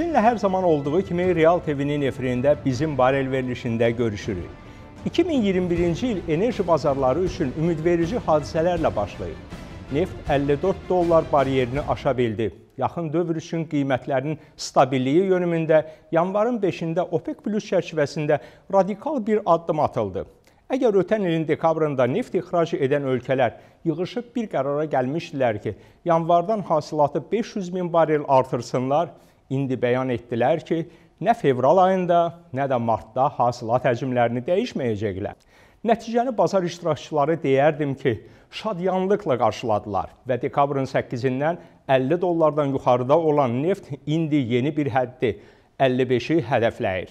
Sizinlə hər zaman olduğu kimi Real TV-nin efirində bizim barel verilişində görüşürük. 2021-ci il enerji bazarları üçün ümidverici hadisələrlə başlayır. Neft 54 dollar bariyerini aşa bildi. Yaxın dövr üçün qiymətlərin stabilliyi yönümündə yanvarın 5-də OPEC Plus çərçivəsində radikal bir addım atıldı. Əgər ötən ilin dekabrında neft ixrac edən ölkələr yığışıb bir qərara gəlmişdilər ki, yanvardan hasilatı 500 min barel artırsınlar, indi bəyan etdilər ki, nə fevral ayında, nə də martda hasilat həcmlərini dəyişməyəcəklər. Nəticəni bazar iştirakçıları deyərdim ki, şadyanlıqla qarşıladılar və dekabrın 8-dən 50 dollardan yuxarıda olan neft indi yeni bir həddi 55-i hədəfləyir.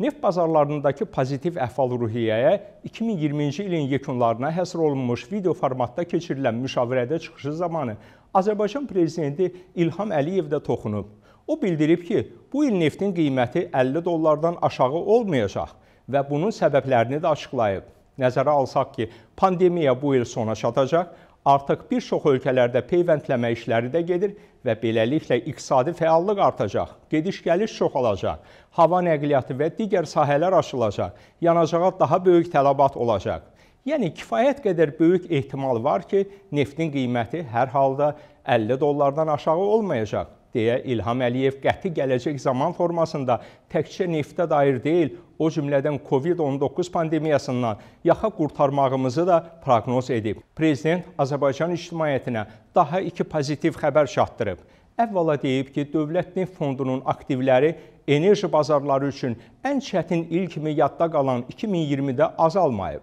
Neft bazarlarındakı pozitiv əhval-ruhiyyəyə 2020-ci ilin yekunlarına həsr olunmuş video formatda keçirilən müşavirədə çıxışı zamanı Azərbaycan prezidenti İlham Əliyev də toxunub. O bildirib ki, bu il neftin qiyməti 50 dollardan aşağı olmayacaq və bunun səbəblərini də açıqlayıb. Nəzərə alsaq ki, pandemiya bu il sona çatacaq, artıq bir çox ölkələrdə peyvəndləmə işləri də gedir və beləliklə iqtisadi fəallıq artacaq, gediş-gəliş çoxalacaq, hava nəqliyyatı və digər sahələr açılacaq, yanacağa daha böyük tələbat olacaq. Yəni kifayət qədər böyük ehtimal var ki, neftin qiyməti hər halda 50 dollardan aşağı olmayacaq deyə İlham Əliyev qəti gələcək zaman formasında təkcə neftə dair deyil, o cümlədən COVID-19 pandemiyasından yaxa qurtarmağımızı da proqnoz edib. Prezident Azərbaycan ictimaiyyətinə daha iki pozitiv xəbər çatdırıb. Əvvəla deyib ki, Dövlət Neft Fondunun aktivləri enerji bazarları üçün ən çətin il kimi yadda qalan 2020-də azalmayıb.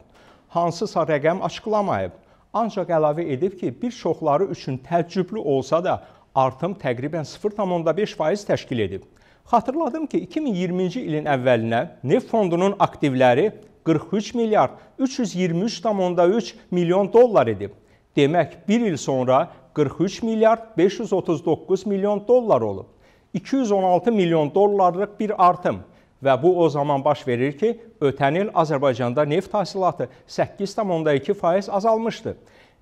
Hansısa rəqəm açıqlamayıb. Ancaq əlavə edib ki, bir çoxları üçün təəccüblü olsa da, artım təqribən 0,5% təşkil edib. Xatırladım ki, 2020-ci ilin əvvəlinə neft fondunun aktivləri 43 milyard 323,3 milyon dollar edib. Demək, 1 il sonra 43 milyard 539 milyon dollar olub. 216 milyon dollarlıq bir artım və bu o zaman baş verir ki, ötən il Azərbaycanda neft hasilatı 8,2% azalmışdı.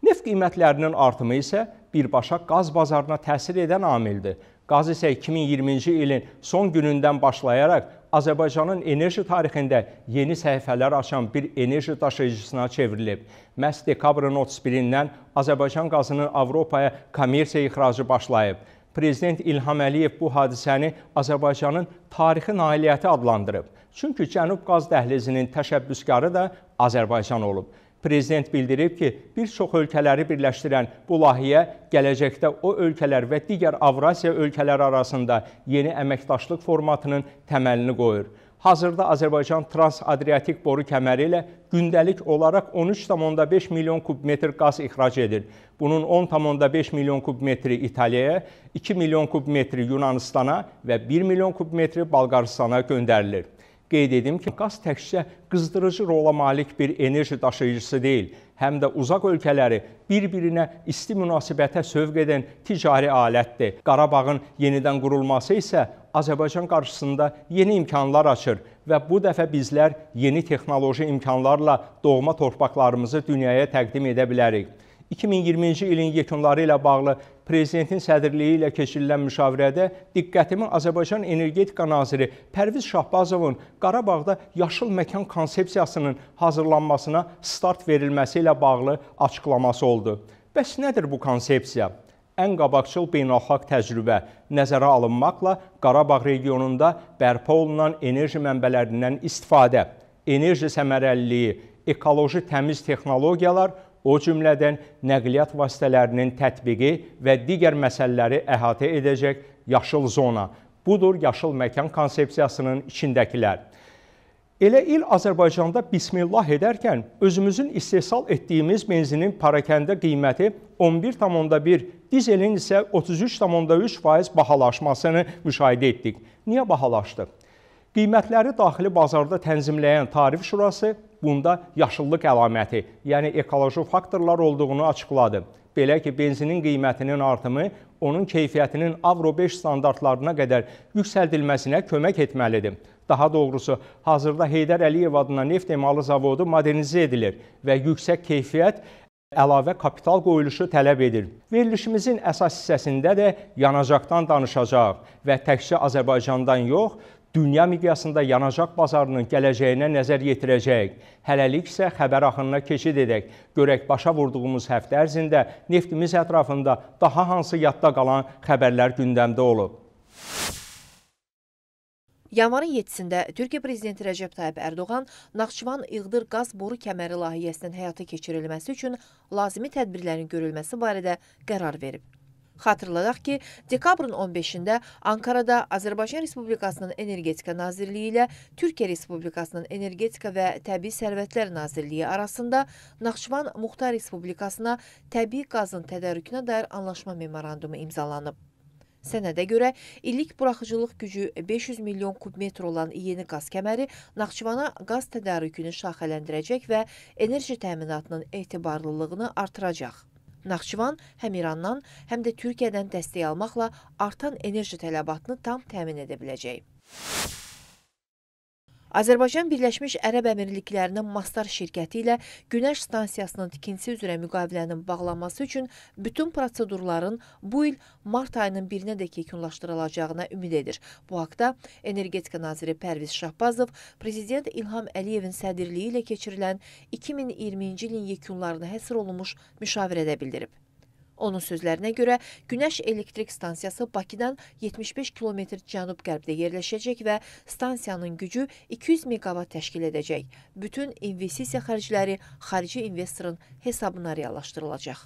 Neft qiymətlərinin artımı isə birbaşa qaz bazarına təsir edən amildir. Qaz isə 2020-ci ilin son günündən başlayaraq Azərbaycanın enerji tarixində yeni səhifələr açan bir enerji daşıyıcısına çevrilib. Məhz dekabrın 31-dən Azərbaycan qazının Avropaya kommersiya ixracı başlayıb. Prezident İlham Əliyev bu hadisəni Azərbaycanın tarixi nailiyyəti adlandırıb. Çünki Cənub qaz dəhlizinin təşəbbüskarı da Azərbaycan olub. Prezident bildirib ki, bir çox ölkələri birləşdirən bu layihə gələcəkdə o ölkələr və digər Avrasiya ölkələri arasında yeni əməkdaşlıq formatının təməlini qoyur. Hazırda Azərbaycan Trans-Adriatik boru kəməri ilə gündəlik olaraq 13,5 milyon kubmetr qaz ixrac edir. Bunun 10,5 milyon kubmetri İtaliyaya, 2 milyon kubmetri Yunanistana və 1 milyon kubmetri Balqaristana göndərilir. Qeyd edim ki, qaz təkcə qızdırıcı rola malik bir enerji daşıyıcısı deyil, həm də uzaq ölkələri bir-birinə isti münasibətə sövq edən ticari alətdir. Qarabağın yenidən qurulması isə Azərbaycan qarşısında yeni imkanlar açır və bu dəfə bizlər yeni texnoloji imkanlarla doğma torpaqlarımızı dünyaya təqdim edə bilərik. 2020-ci ilin yekunları ilə bağlı prezidentin sədrliyi ilə keçirilən müşavirədə diqqətimi Azərbaycan Energetika naziri Pərviz Şahbazovun Qarabağda yaşıl məkan konsepsiyasının hazırlanmasına start verilməsi ilə bağlı açıqlaması oldu. Bəs nədir bu konsepsiya? Ən qabaqcıl beynəlxalq təcrübə nəzərə alınmaqla Qarabağ regionunda bərpa olunan enerji mənbələrindən istifadə, enerji səmərəliliyi, ekoloji təmiz texnologiyalar o cümlədən nəqliyyat vasitələrinin tətbiqi və digər məsələləri əhatə edəcək yaşıl zona. Budur yaşıl məkan konsepsiyasının içindəkilər. Elə il Azərbaycanda bismillah edərkən özümüzün istehsal etdiyimiz benzinin parakəndə qiyməti 11,1, dizelin isə 33,3% bahalaşmasını müşahidə etdik. Niyə bahalaşdı? Qiymətləri daxili bazarda tənzimləyən Tarif Şurası bunda yaşıllıq əlaməti, yəni ekoloji faktorlar olduğunu açıqladı. Belə ki, benzinin qiymətinin artımı onun keyfiyyətinin Avro 5 standartlarına qədər yüksəldilməsinə kömək etməlidir. Daha doğrusu, hazırda Heydər Əliyev adına neft emalı zavodu modernizə edilir və yüksək keyfiyyət əlavə kapital qoyuluşu tələb edir. Verilişimizin əsas hissəsində də yanacaqdan danışacağıq və təkcə Azərbaycandan yox, dünya miqyasında yanacaq bazarının gələcəyinə nəzər yetirəcəyik. Hələlik isə xəbər axınına keçid edək. Görək başa vurduğumuz həftə ərzində neftimiz ətrafında daha hansı yadda qalan xəbərlər gündəmdə olub. Yanvarın 7-də Türkiyə prezidenti Rəcəb Tayyib Ərdoğan Naxçıvan İğdır qaz boru kəməri layihəsinin həyata keçirilməsi üçün lazımi tədbirlərin görülməsi barədə qərar verib. Xatırladaq ki, dekabrın 15-də Ankarada Azərbaycan Respublikasının Energetika Nazirliyi ilə Türkiyə Respublikasının Energetika və Təbii Sərvətlər Nazirliyi arasında Naxçıvan Muxtar Respublikasına təbii qazın tədarükünə dair anlaşma memorandumu imzalanıb. Sənədə görə illik buraxıcılıq gücü 500 milyon kubmetr olan yeni qaz kəməri Naxçıvana qaz tədarükünü şaxələndirəcək və enerji təminatının etibarlılığını artıracaq. Naxçıvan həm İrandan, həm də Türkiyədən dəstək almaqla artan enerji tələbatını tam təmin edə biləcək. Azərbaycan Birləşmiş Ərəb Əmirliklərinin Mastar şirkəti ilə Günəş stansiyasının tikintisi üzrə müqavilənin bağlanması üçün bütün prosedurların bu il mart ayının 1-nədək yekunlaşdırılacağına ümid edir. Bu haqda Energetika naziri Pərviz Şahbazov prezident İlham Əliyevin sədrliyi ilə keçirilən 2020-ci ilin yekunlarına həsr olunmuş müşavirədə bildirib. Onun sözlərinə görə Günəş elektrik stansiyası Bakıdan 75 km cənub-qərbdə yerləşəcək və stansiyanın gücü 200 meqavat təşkil edəcək. Bütün investisiya xərcləri xarici investorun hesabına reallaşdırılacaq.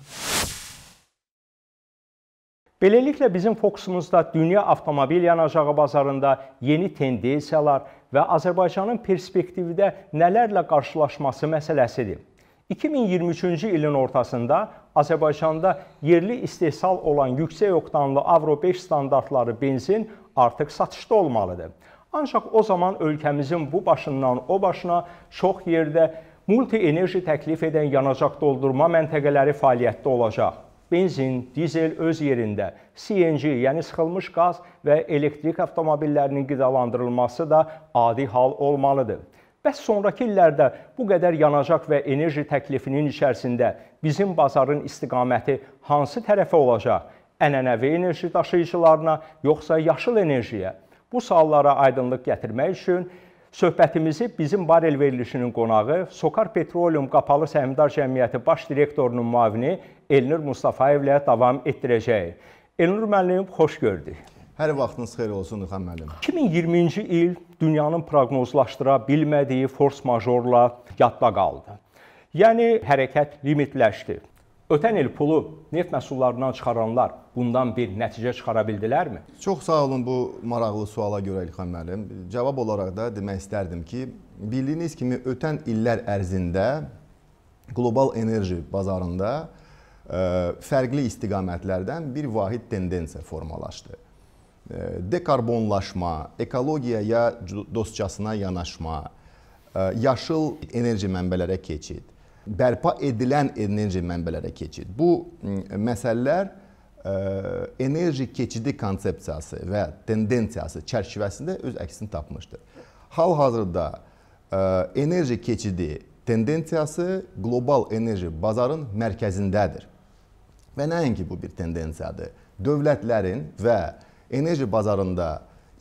Beləliklə bizim fokusumuzda dünya avtomobil yanacağı bazarında yeni tendensiyalar və Azərbaycanın perspektivdə nələrlə qarşılaşması məsələsidir. 2023-cü ilin ortasında Azərbaycanda yerli istehsal olan yüksək oktanlı Avro 5 standartları benzin artıq satışda olmalıdır. Ancaq o zaman ölkəmizin bu başından o başına çox yerdə multi-enerji təklif edən yanacaq doldurma məntəqələri fəaliyyətdə olacaq. Benzin, dizel öz yerində, CNG, yəni sıxılmış qaz və elektrik avtomobillərinin qidalandırılması da adi hal olmalıdır. Bəs sonrakı illərdə bu qədər yanacaq və enerji təklifinin içərisində bizim bazarın istiqaməti hansı tərəfə olacaq? Ənənəvi enerji daşıyıcılarına, yoxsa yaşıl enerjiyə? Bu suallara aydınlıq gətirmək üçün söhbətimizi bizim barel verilişinin qonağı Sokar Petroleum Qapalı Səhmdar Cəmiyyəti Baş Direktorunun müavini Elnur Mustafayev ilə davam etdirəcəyik. Elnur müəllim, xoş gördük. Hər vaxtınız xeyir olsun Xan müəllim. 2020-ci il dünyanın proqnozlaşdıra bilmədiyi fors majorla yadda qaldı. Yəni hərəkət limitləşdi. Ötən il pulu neft məhsullarından çıxaranlar bundan bir nəticə çıxara bildilərmi? Çox sağ olun bu maraqlı suala görə İlxan müəllim. Cavab olaraq da demək istərdim ki, bildiyiniz kimi ötən illər ərzində qlobal enerji bazarında e, fərqli istiqamətlərdən bir vahid tendensiya formalaşdı dekarbonlaşma, ekologiyaya dostcasına yanaşma, e, yaşıl enerji mənbələrə keçid, bərpa edilən enerji mənbələrə keçid. Bu məsələlər e, enerji keçidi konsepsiyası və tendensiyası çərçivəsində öz əksini tapmışdır. Hal-hazırda e, enerji keçidi tendensiyası qlobal enerji bazarın mərkəzindədir. Və nəinki bu bir tendensiyadır. Dövlətlərin və enerji bazarında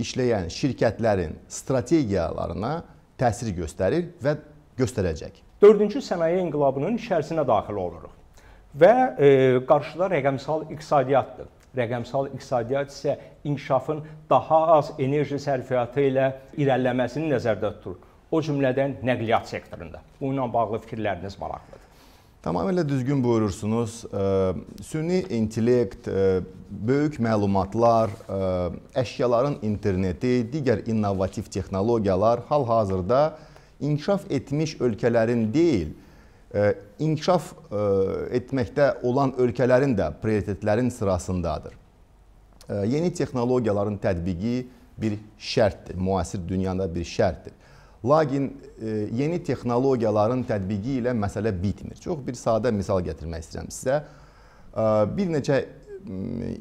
işləyən şirkətlərin strategiyalarına təsir göstərir və göstərəcək. 4-cü sənaye inqilabının içərisinə daxil oluruq. Və e, qarşıda rəqəmsal iqtisadiyyatdır. Rəqəmsal iqtisadiyyat isə inkişafın daha az enerji sərfiyyatı ilə irəliləməsini nəzərdə tutur. O cümlədən nəqliyyat sektorunda. Bununla bağlı fikirləriniz maraqlıdır. Tamamilə düzgün buyurursunuz. Süni intellekt, böyük məlumatlar, əşyaların interneti, digər innovativ texnologiyalar hal-hazırda inkişaf etmiş ölkələrin deyil, inkişaf etməkdə olan ölkələrin də prioritetlərin sırasındadır. Yeni texnologiyaların tətbiqi bir şərtdir, müasir dünyada bir şərtdir. Lakin e, yeni texnologiyaların tətbiqi ilə məsələ bitmir. Çox bir sadə misal gətirmək istəyirəm sizə. E, bir neçə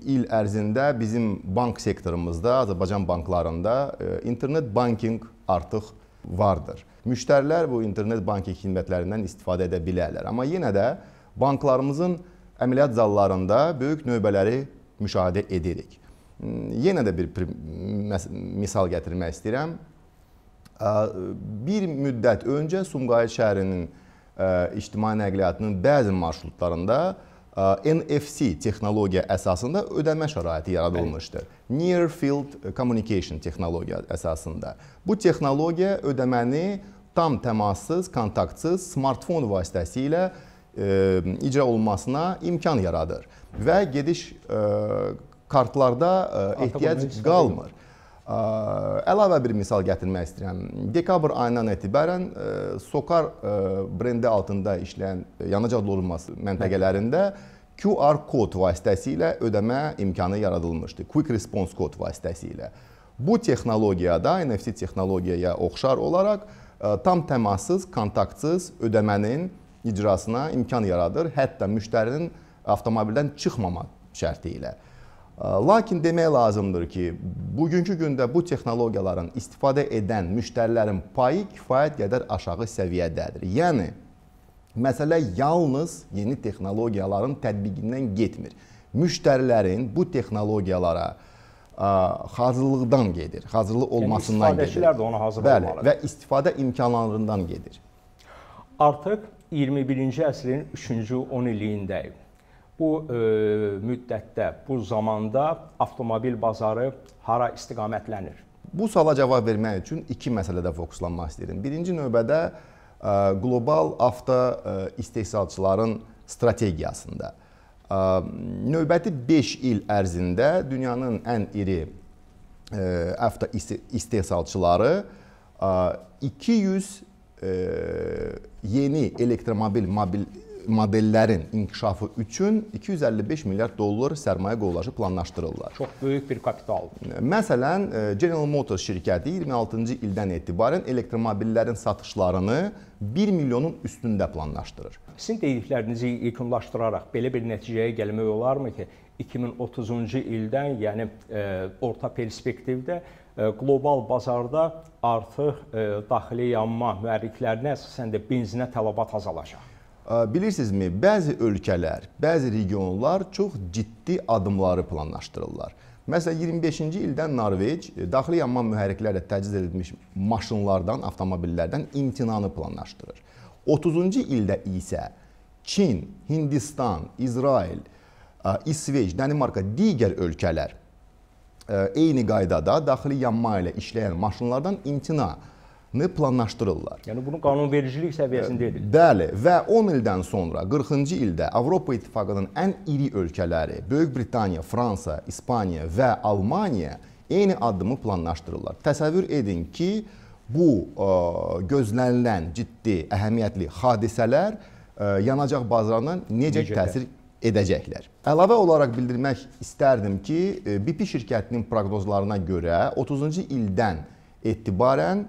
il ərzində bizim bank sektorumuzda, Azərbaycan banklarında e, internet banking artıq vardır. Müştərilər bu internet banking xidmətlərindən istifadə edə bilərlər. Amma yenə də banklarımızın əməliyyat zallarında böyük növbələri müşahidə edirik. Yenə də bir misal gətirmək istəyirəm bir müddət öncə Sumqayıt şəhərinin e, ictimai nəqliyyatının bəzi marşrutlarında e, NFC texnologiya əsasında ödəmə şəraiti yaradılmışdır. Near Field Communication texnologiya əsasında. Bu texnologiya ödəməni tam təmassız, kontaktsız smartfon vasitəsilə e, icra olunmasına imkan yaradır və gediş e, kartlarda e, ehtiyac qalmır. Əlavə bir misal gətirmək istəyirəm. Dekabr ayından etibarən Sokar brendi altında işləyən yanacaq dolunması məntəqələrində QR kod vasitəsilə ödəmə imkanı yaradılmışdı. Quick response kod vasitəsilə. Bu texnologiyada NFC texnologiyaya oxşar olaraq tam təmassız, kontaktsız ödəmənin icrasına imkan yaradır, hətta müştərinin avtomobildən çıxmama şərti ilə. Lakin demək lazımdır ki, bugünkü gündə bu texnologiyaların istifadə edən müştərilərin payı kifayət qədər aşağı səviyyədədir. Yəni məsələ yalnız yeni texnologiyaların tətbiqindən getmir. Müştərilərin bu texnologiyalara ə, hazırlıqdan gedir, hazırlı yəni olmasından yəni, istifadəçilər gedir. İstifadəçilər də ona hazır Bəli, olmalıdır. Və istifadə imkanlarından gedir. Artıq 21-ci əsrin 3-cü 10 illiyindəyik bu e, müddətdə, bu zamanda avtomobil bazarı hara istiqamətlənir? Bu suala cavab vermək üçün iki məsələdə fokuslanmaq istəyirəm. Birinci növbədə e, qlobal avto e, istehsalçıların strategiyasında. E, növbəti 5 il ərzində dünyanın ən iri avto istehsalçıları 200 yeni elektromobil mobil modellərin inkişafı üçün 255 milyard dollar sərmayə qoyulacı planlaşdırırlar. Çox böyük bir kapital. Məsələn, e, General Motors şirkəti 26-cı ildən etibarən elektromobillərin satışlarını 1 milyonun üstündə planlaşdırır. Sizin dediklərinizi yekunlaşdıraraq belə bir nəticəyə gəlmək olarmı ki, 2030-cu ildən, yəni e, orta perspektivdə e, qlobal bazarda artıq e, daxili yanma mühərriklərinə əsasən də benzinə tələbat azalacaq? bilirsinizmi, bəzi ölkələr, bəzi regionlar çox ciddi addımları planlaşdırırlar. Məsələn, 25-ci ildən Norveç e, daxili yanman mühərriklərlə təchiz edilmiş maşınlardan, avtomobillərdən imtinanı planlaşdırır. 30-cu ildə isə Çin, Hindistan, İsrail, e, İsveç, Danimarka, digər ölkələr e, eyni qaydada daxili yanma ilə işləyən maşınlardan imtina planlaşdırır planlaşdırırlar. Yəni bunu qanunvericilik səviyyəsində edir. Bəli, və 10 ildən sonra 40-cı ildə Avropa İttifaqının ən iri ölkələri Böyük Britaniya, Fransa, İspaniya və Almaniya eyni addımı planlaşdırırlar. Təsəvvür edin ki, bu ə, e, gözlənilən ciddi, əhəmiyyətli hadisələr ə, e, yanacaq bazarına necə Necədə? təsir edəcəklər. Əlavə olaraq bildirmək istərdim ki, e, BP şirkətinin proqnozlarına görə 30-cu ildən etibarən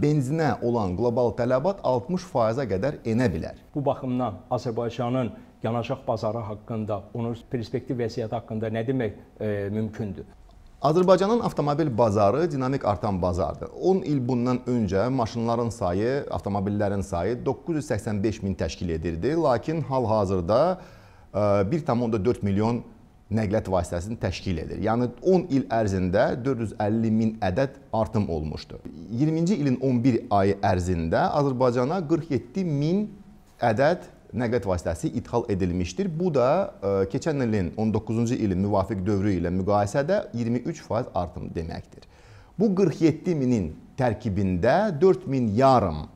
benzinə olan qlobal tələbat 60%-a qədər enə bilər. Bu baxımdan Azərbaycanın yanaşıq bazarı haqqında, onun perspektiv vəziyyəti haqqında nə demək e, mümkündür? Azərbaycanın avtomobil bazarı dinamik artan bazardır. 10 il bundan öncə maşınların sayı, avtomobillərin sayı 985 min təşkil edirdi, lakin hal-hazırda 1,4 e, milyon təşkil edir nəqliyyat vasitəsini təşkil edir. Yəni 10 il ərzində 450 min ədəd artım olmuşdur. 20-ci ilin 11 ayı ərzində Azərbaycana 47 min ədəd nəqliyyat vasitəsi idxal edilmişdir. Bu da e, keçən ilin 19-cu ilin müvafiq dövrü ilə müqayisədə 23% artım deməkdir. Bu 47 minin tərkibində 4 min yarım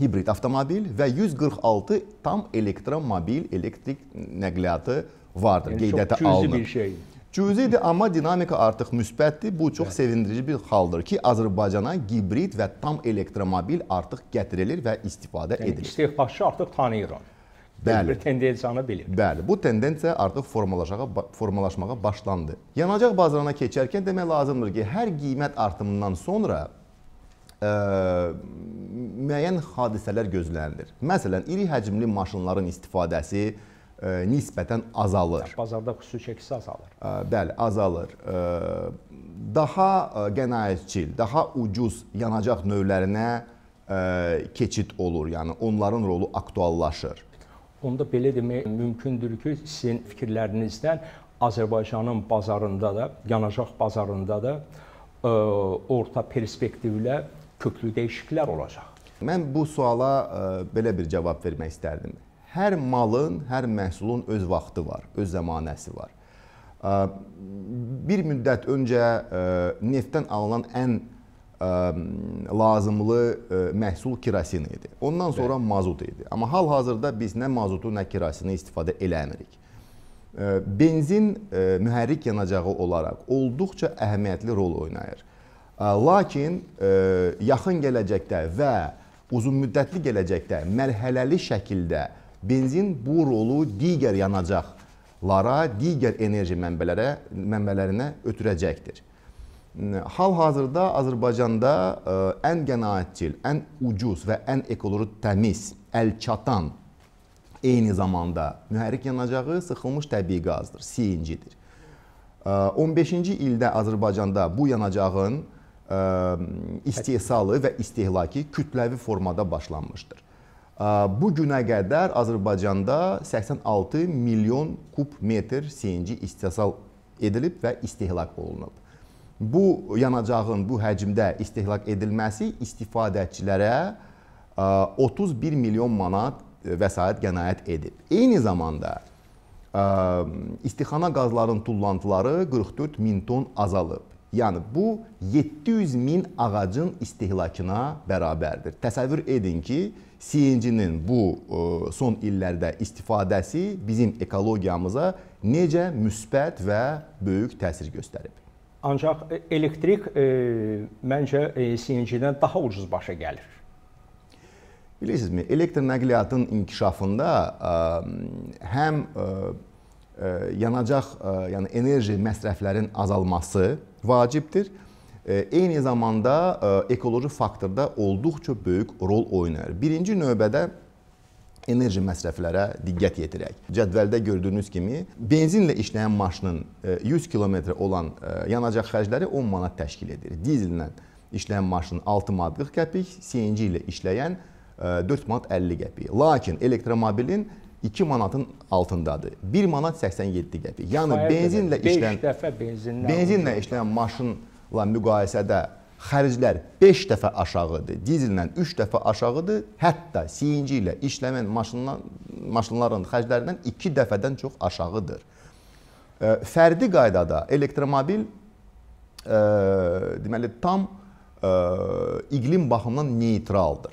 hibrid avtomobil və 146 tam elektromobil elektrik nəqliyyatı vardır, yəni, qeydiyyata alınır. Cüzi bir şeydir. Cüzidir, amma dinamika artıq müsbətdir. Bu çox Bəli. sevindirici bir haldır ki, Azərbaycana gibrid və tam elektromobil artıq gətirilir və istifadə yəni, edilir. İstehsalçı artıq tanıyıram. Bəli. Bir tendensiyanı bilir. Bəli, bu tendensiya artıq formalaşağa formalaşmağa başlandı. Yanacaq bazarına keçərkən demək lazımdır ki, hər qiymət artımından sonra ə, e, müəyyən hadisələr gözlənilir. Məsələn, iri həcmli maşınların istifadəsi, E, nisbətən azalır. Yəni bazarda xüsusi çəkisi azalır. E, bəli, azalır. E, daha qənaətçil, daha ucuz yanacaq növlərinə keçid olur. Yəni onların rolu aktuallaşır. Onda belə demək mümkündür ki, sizin fikirlərinizdən Azərbaycanın bazarında da, yanacaq bazarında da orta perspektivlə köklü dəyişikliklər olacaq. Mən bu suala belə bir cavab vermək istərdim hər malın, hər məhsulun öz vaxtı var, öz zəmanəsi var. Bir müddət öncə neftdən alınan ən lazımlı məhsul kirasin idi. Ondan sonra mazut idi. Amma hal-hazırda biz nə mazutu, nə kirasini istifadə eləmirik. Benzin mühərrik yanacağı olaraq olduqca əhəmiyyətli rol oynayır. Lakin yaxın gələcəkdə və uzunmüddətli gələcəkdə mərhələli şəkildə benzin bu rolu digər yanacaqlara, digər enerji mənbələrə, mənbələrinə ötürəcəkdir. Hal-hazırda Azərbaycanda e, ən qənaətçil, ən ucuz və ən ekoloji təmiz, əlçatan eyni zamanda mühərrik yanacağı sıxılmış təbii qazdır, CNG-dir. 15-ci e, ildə Azərbaycanda bu yanacağın e, istehsalı və istehlakı kütləvi formada başlanmışdır. Bu günə qədər Azərbaycanda 86 milyon kub metr CNG istehsal edilib və istehlak olunub. Bu yanacağın bu həcmdə istehlak edilməsi istifadəçilərə 31 e, milyon manat e, vəsait qənaət edib. Eyni zamanda e, istixana qazlarının tullantıları 44 min ton azalıb. Yəni bu 700 min ağacın istehlakına bərabərdir. Təsəvvür edin ki, CNG-nin bu e, son illərdə istifadəsi bizim ekologiyamıza necə müsbət və böyük təsir göstərib. Ancaq e, elektrik e, məncə e, CNG-dən daha ucuz başa gəlir. Bilirsinizmi, elektr nəqliyyatının inkişafında ə, həm ə, yanacaq, e, yəni enerji məsrəflərinin azalması vacibdir. Eyni zamanda e, ekoloji faktorda olduqca böyük rol oynayır. Birinci növbədə enerji məsrəflərə diqqət yetirək. Cədvəldə gördüyünüz kimi benzinlə işləyən maşının 100 e, kilometr olan yanacaq xərcləri 10 manat təşkil edir. Dizellə işləyən maşının 6 manat 40 qəpik, CNG ilə işləyən 4 manat 50 qəpik. Lakin elektromobilin 2 manatın altındadır. 1 manat 87 qəpik. Yəni benzinlə işlən 5 dəfə benzinlə benzinlə işlənən maşınla müqayisədə xərclər 5 dəfə aşağıdır. Dizellə 3 dəfə aşağıdır. Hətta CNG ilə işlənən maşınlar maşınların xərclərindən 2 dəfədən çox aşağıdır. Fərdi qaydada elektromobil deməli tam iqlim baxımından neytraldır.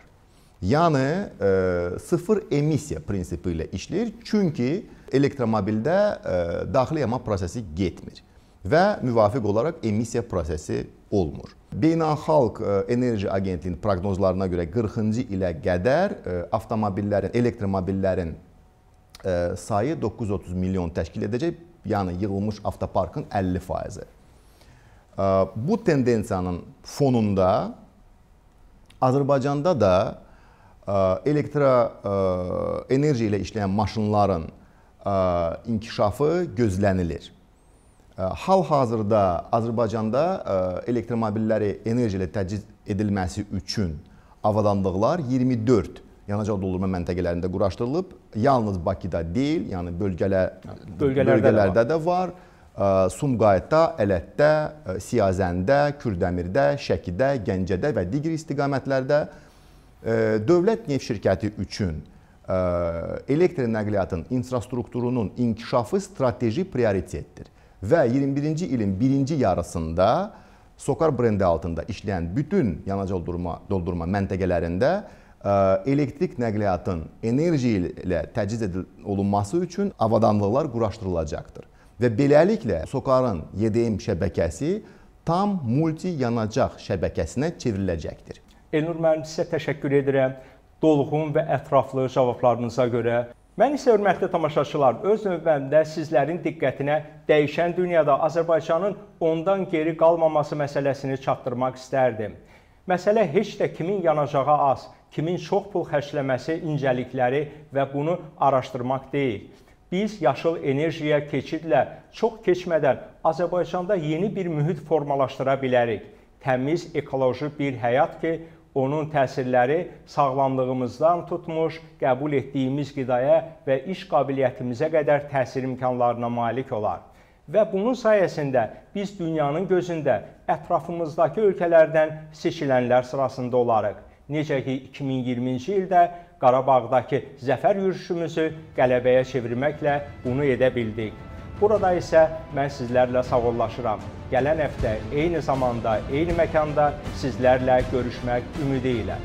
Yəni e, sıfır emisiya prinsipi ilə işləyir. Çünki elektromobildə e, daxili yanma prosesi getmir və müvafiq olaraq emisiya prosesi olmur. Beynəlxalq e, Enerji Agentliyinin proqnozlarına görə 40-cı ilə qədər e, avtomobillərin, elektromobillərin e, sayı 930 milyon təşkil edəcək, yəni yığılmış avtoparkın 50%-i. Bu tendensiyanın fonunda Azərbaycanda da elektro e, enerji ilə işləyən maşınların e, inkişafı gözlənilir. E, hal-hazırda Azərbaycanda elektromobilləri enerji ilə təchiz edilməsi üçün avadanlıqlar 24 yanacaq doldurma məntəqələrində quraşdırılıb. Yalnız Bakıda deyil, yəni bölgələr bölgələrdə, bölgələrdə də var. Də var. Sumqayıtda, Ələtdə, Siyazəndə, Kürdəmirdə, Şəkidə, Gəncədə və digər istiqamətlərdə dövlət neft şirkəti üçün e, elektr nəqliyyatın infrastrukturunun inkişafı strateji prioritetdir və 21-ci ilin birinci yarısında Sokar brendi altında işləyən bütün yanacaq doldurma, doldurma məntəqələrində e, elektrik nəqliyyatın enerji ilə təchiz olunması üçün avadanlıqlar quraşdırılacaqdır. Və beləliklə Sokarın YDM şəbəkəsi tam multi yanacaq şəbəkəsinə çevriləcəkdir. Elnur müəllim sizə təşəkkür edirəm dolğun və ətraflı cavablarınıza görə. Mən isə hörmətli tamaşaçılar, öz növbəmdə sizlərin diqqətinə dəyişən dünyada Azərbaycanın ondan geri qalmaması məsələsini çatdırmaq istərdim. Məsələ heç də kimin yanacağı az, kimin çox pul xərcləməsi incəlikləri və bunu araşdırmaq deyil. Biz yaşıl enerjiyə keçidlə çox keçmədən Azərbaycanda yeni bir mühit formalaşdıra bilərik. Təmiz ekoloji bir həyat ki, Onun təsirləri sağlamlığımızdan tutmuş, qəbul etdiyimiz qidaya və iş qabiliyyətimizə qədər təsir imkanlarına malik olar. Və bunun sayəsində biz dünyanın gözündə ətrafımızdakı ölkələrdən seçilənlər sırasında olarıq. Necə ki 2020-ci ildə Qarabağdakı zəfər yürüşümüzü qələbəyə çevirməklə bunu edə bildik. Burada isə mən sizlərlə sağollaşıram. Gələn həftə eyni zamanda, eyni məkanda sizlərlə görüşmək ümidi ilə.